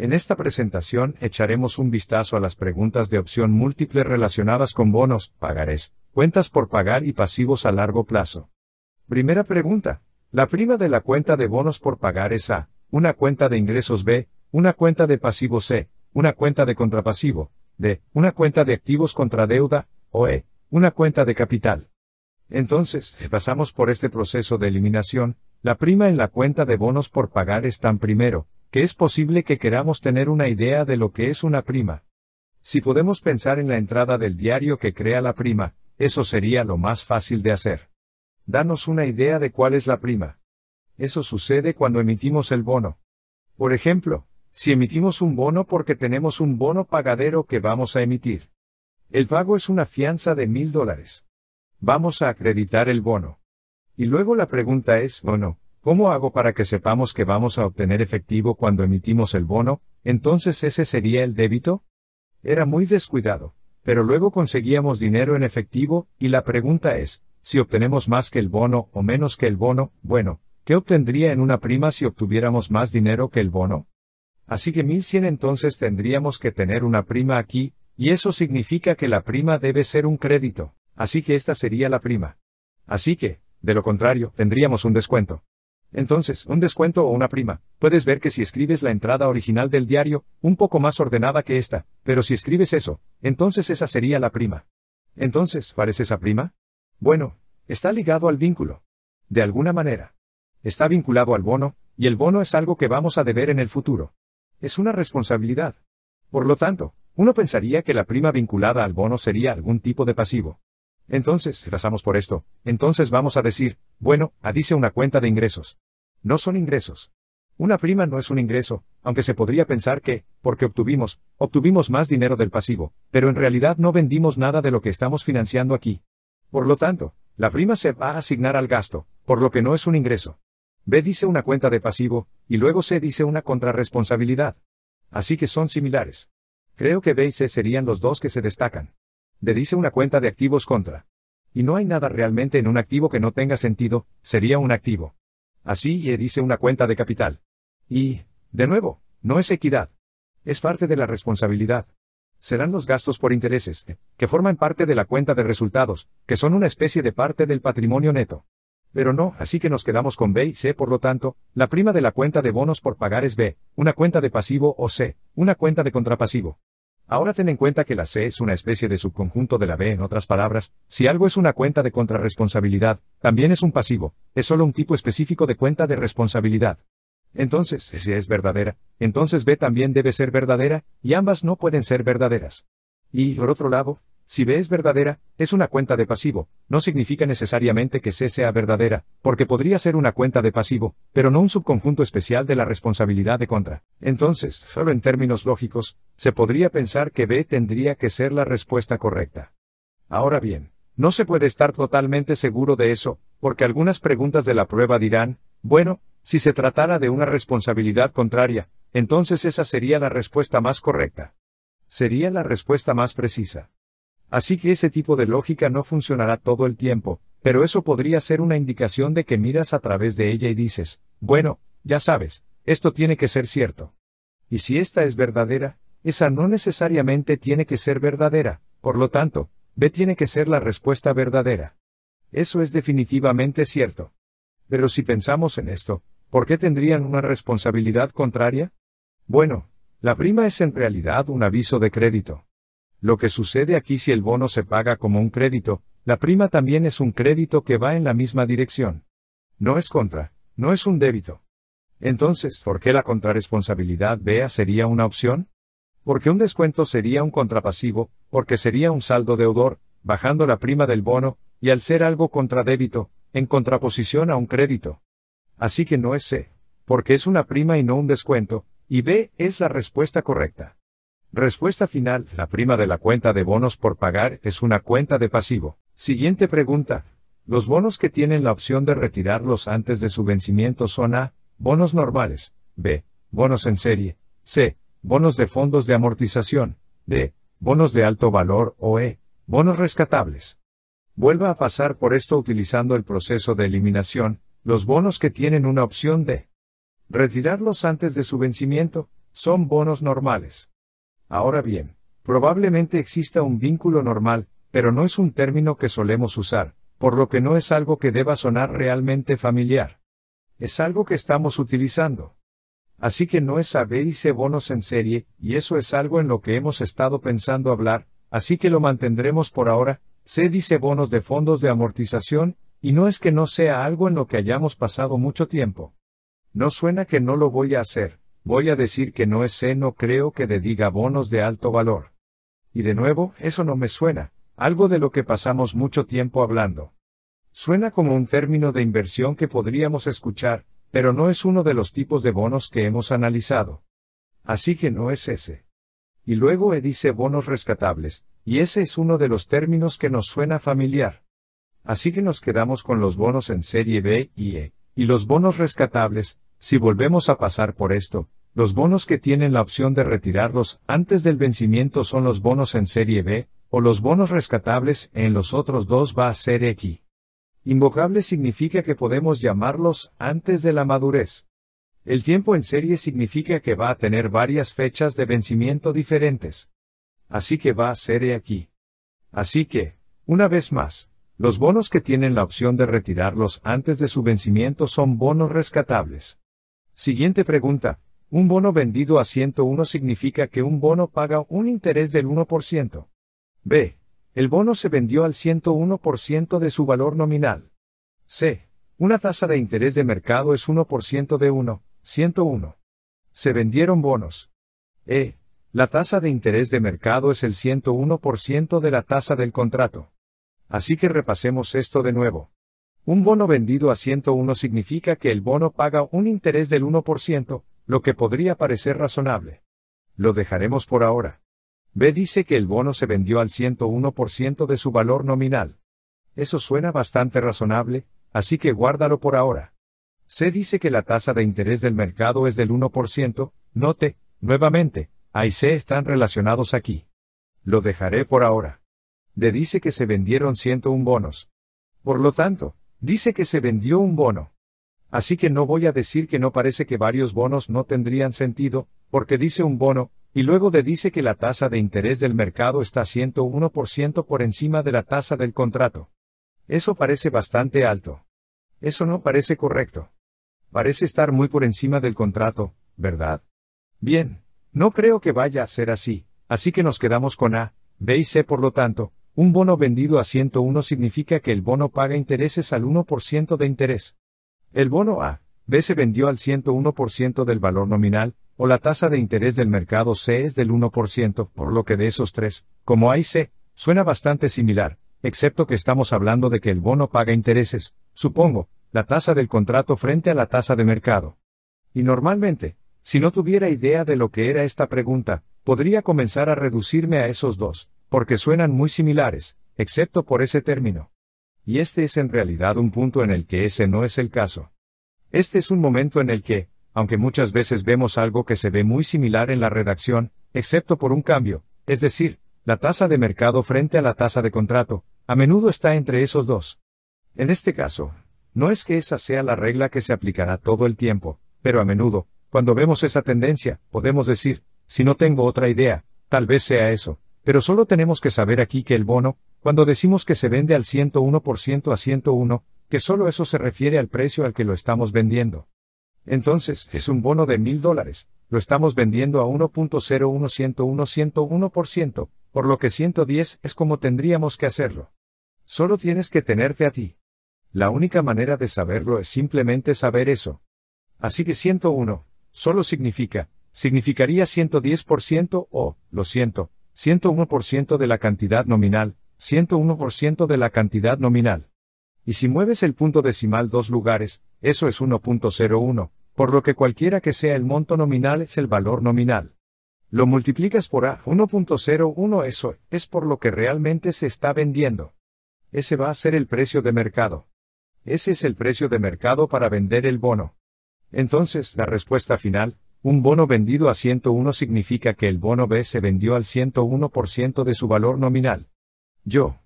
En esta presentación echaremos un vistazo a las preguntas de opción múltiple relacionadas con bonos, pagarés, cuentas por pagar y pasivos a largo plazo. Primera pregunta. La prima de la cuenta de bonos por pagar es A, una cuenta de ingresos B, una cuenta de pasivo C, una cuenta de contrapasivo, D, una cuenta de activos contra deuda, o E, una cuenta de capital. Entonces, pasamos por este proceso de eliminación, la prima en la cuenta de bonos por pagar es tan primero, que es posible que queramos tener una idea de lo que es una prima. Si podemos pensar en la entrada del diario que crea la prima, eso sería lo más fácil de hacer. Danos una idea de cuál es la prima. Eso sucede cuando emitimos el bono. Por ejemplo, si emitimos un bono porque tenemos un bono pagadero que vamos a emitir. El pago es una fianza de mil dólares. Vamos a acreditar el bono. Y luego la pregunta es, ¿o no? ¿Cómo hago para que sepamos que vamos a obtener efectivo cuando emitimos el bono? Entonces ese sería el débito. Era muy descuidado, pero luego conseguíamos dinero en efectivo, y la pregunta es, si obtenemos más que el bono o menos que el bono, bueno, ¿qué obtendría en una prima si obtuviéramos más dinero que el bono? Así que 1100 entonces tendríamos que tener una prima aquí, y eso significa que la prima debe ser un crédito, así que esta sería la prima. Así que, de lo contrario, tendríamos un descuento. Entonces, un descuento o una prima. Puedes ver que si escribes la entrada original del diario, un poco más ordenada que esta, pero si escribes eso, entonces esa sería la prima. Entonces, ¿parece esa prima? Bueno, está ligado al vínculo. De alguna manera. Está vinculado al bono, y el bono es algo que vamos a deber en el futuro. Es una responsabilidad. Por lo tanto, uno pensaría que la prima vinculada al bono sería algún tipo de pasivo. Entonces, pasamos por esto, entonces vamos a decir, bueno, A dice una cuenta de ingresos. No son ingresos. Una prima no es un ingreso, aunque se podría pensar que, porque obtuvimos, obtuvimos más dinero del pasivo, pero en realidad no vendimos nada de lo que estamos financiando aquí. Por lo tanto, la prima se va a asignar al gasto, por lo que no es un ingreso. B dice una cuenta de pasivo, y luego C dice una contrarresponsabilidad. Así que son similares. Creo que B y C serían los dos que se destacan. D dice una cuenta de activos contra. Y no hay nada realmente en un activo que no tenga sentido, sería un activo. Así y dice una cuenta de capital. Y, de nuevo, no es equidad. Es parte de la responsabilidad. Serán los gastos por intereses, que forman parte de la cuenta de resultados, que son una especie de parte del patrimonio neto. Pero no, así que nos quedamos con B y C, por lo tanto, la prima de la cuenta de bonos por pagar es B, una cuenta de pasivo o C, una cuenta de contrapasivo. Ahora ten en cuenta que la C es una especie de subconjunto de la B en otras palabras, si algo es una cuenta de contrarresponsabilidad, también es un pasivo, es solo un tipo específico de cuenta de responsabilidad. Entonces, si es verdadera, entonces B también debe ser verdadera, y ambas no pueden ser verdaderas. Y, por otro lado, si B es verdadera, es una cuenta de pasivo, no significa necesariamente que C sea verdadera, porque podría ser una cuenta de pasivo, pero no un subconjunto especial de la responsabilidad de contra. Entonces, solo en términos lógicos, se podría pensar que B tendría que ser la respuesta correcta. Ahora bien, no se puede estar totalmente seguro de eso, porque algunas preguntas de la prueba dirán, bueno, si se tratara de una responsabilidad contraria, entonces esa sería la respuesta más correcta. Sería la respuesta más precisa. Así que ese tipo de lógica no funcionará todo el tiempo, pero eso podría ser una indicación de que miras a través de ella y dices, bueno, ya sabes, esto tiene que ser cierto. Y si esta es verdadera, esa no necesariamente tiene que ser verdadera, por lo tanto, B tiene que ser la respuesta verdadera. Eso es definitivamente cierto. Pero si pensamos en esto, ¿por qué tendrían una responsabilidad contraria? Bueno, la prima es en realidad un aviso de crédito. Lo que sucede aquí si el bono se paga como un crédito, la prima también es un crédito que va en la misma dirección. No es contra, no es un débito. Entonces, ¿por qué la contrarresponsabilidad B sería una opción? Porque un descuento sería un contrapasivo, porque sería un saldo deudor, bajando la prima del bono, y al ser algo contra débito, en contraposición a un crédito. Así que no es C, porque es una prima y no un descuento, y B es la respuesta correcta. Respuesta final, la prima de la cuenta de bonos por pagar es una cuenta de pasivo. Siguiente pregunta. Los bonos que tienen la opción de retirarlos antes de su vencimiento son A, bonos normales, B, bonos en serie, C, bonos de fondos de amortización, D, bonos de alto valor o E, bonos rescatables. Vuelva a pasar por esto utilizando el proceso de eliminación, los bonos que tienen una opción de retirarlos antes de su vencimiento, son bonos normales. Ahora bien, probablemente exista un vínculo normal, pero no es un término que solemos usar, por lo que no es algo que deba sonar realmente familiar. Es algo que estamos utilizando. Así que no es se bonos en serie, y eso es algo en lo que hemos estado pensando hablar, así que lo mantendremos por ahora, se dice bonos de fondos de amortización, y no es que no sea algo en lo que hayamos pasado mucho tiempo. No suena que no lo voy a hacer voy a decir que no es C. no creo que diga bonos de alto valor. Y de nuevo, eso no me suena, algo de lo que pasamos mucho tiempo hablando. Suena como un término de inversión que podríamos escuchar, pero no es uno de los tipos de bonos que hemos analizado. Así que no es ese. Y luego E dice bonos rescatables, y ese es uno de los términos que nos suena familiar. Así que nos quedamos con los bonos en serie B y E, y los bonos rescatables, si volvemos a pasar por esto, los bonos que tienen la opción de retirarlos antes del vencimiento son los bonos en serie B, o los bonos rescatables, en los otros dos va a ser aquí. Invocable significa que podemos llamarlos antes de la madurez. El tiempo en serie significa que va a tener varias fechas de vencimiento diferentes. Así que va a ser E aquí. Así que, una vez más, los bonos que tienen la opción de retirarlos antes de su vencimiento son bonos rescatables. Siguiente pregunta, un bono vendido a 101 significa que un bono paga un interés del 1%. B. El bono se vendió al 101% de su valor nominal. C. Una tasa de interés de mercado es 1% de 1, 101. Se vendieron bonos. E. La tasa de interés de mercado es el 101% de la tasa del contrato. Así que repasemos esto de nuevo. Un bono vendido a 101 significa que el bono paga un interés del 1%, lo que podría parecer razonable. Lo dejaremos por ahora. B dice que el bono se vendió al 101% de su valor nominal. Eso suena bastante razonable, así que guárdalo por ahora. C dice que la tasa de interés del mercado es del 1%, note, nuevamente, A y C están relacionados aquí. Lo dejaré por ahora. D dice que se vendieron 101 bonos. Por lo tanto, dice que se vendió un bono. Así que no voy a decir que no parece que varios bonos no tendrían sentido, porque dice un bono, y luego de dice que la tasa de interés del mercado está 101% por encima de la tasa del contrato. Eso parece bastante alto. Eso no parece correcto. Parece estar muy por encima del contrato, ¿verdad? Bien, no creo que vaya a ser así, así que nos quedamos con A, B y C por lo tanto, un bono vendido a 101 significa que el bono paga intereses al 1% de interés. El bono A, B se vendió al 101% del valor nominal, o la tasa de interés del mercado C es del 1%, por lo que de esos tres, como A y C, suena bastante similar, excepto que estamos hablando de que el bono paga intereses, supongo, la tasa del contrato frente a la tasa de mercado. Y normalmente, si no tuviera idea de lo que era esta pregunta, podría comenzar a reducirme a esos dos, porque suenan muy similares, excepto por ese término y este es en realidad un punto en el que ese no es el caso. Este es un momento en el que, aunque muchas veces vemos algo que se ve muy similar en la redacción, excepto por un cambio, es decir, la tasa de mercado frente a la tasa de contrato, a menudo está entre esos dos. En este caso, no es que esa sea la regla que se aplicará todo el tiempo, pero a menudo, cuando vemos esa tendencia, podemos decir, si no tengo otra idea, tal vez sea eso, pero solo tenemos que saber aquí que el bono, cuando decimos que se vende al 101% a 101, que solo eso se refiere al precio al que lo estamos vendiendo. Entonces, es un bono de mil dólares, lo estamos vendiendo a ciento 101 por lo que 110 es como tendríamos que hacerlo. Solo tienes que tenerte a ti. La única manera de saberlo es simplemente saber eso. Así que 101, solo significa, significaría 110% o, lo siento, 101% de la cantidad nominal, 101% de la cantidad nominal. Y si mueves el punto decimal dos lugares, eso es 1.01, por lo que cualquiera que sea el monto nominal es el valor nominal. Lo multiplicas por A, 1.01 eso es por lo que realmente se está vendiendo. Ese va a ser el precio de mercado. Ese es el precio de mercado para vender el bono. Entonces, la respuesta final, un bono vendido a 101 significa que el bono B se vendió al 101% de su valor nominal. Yo.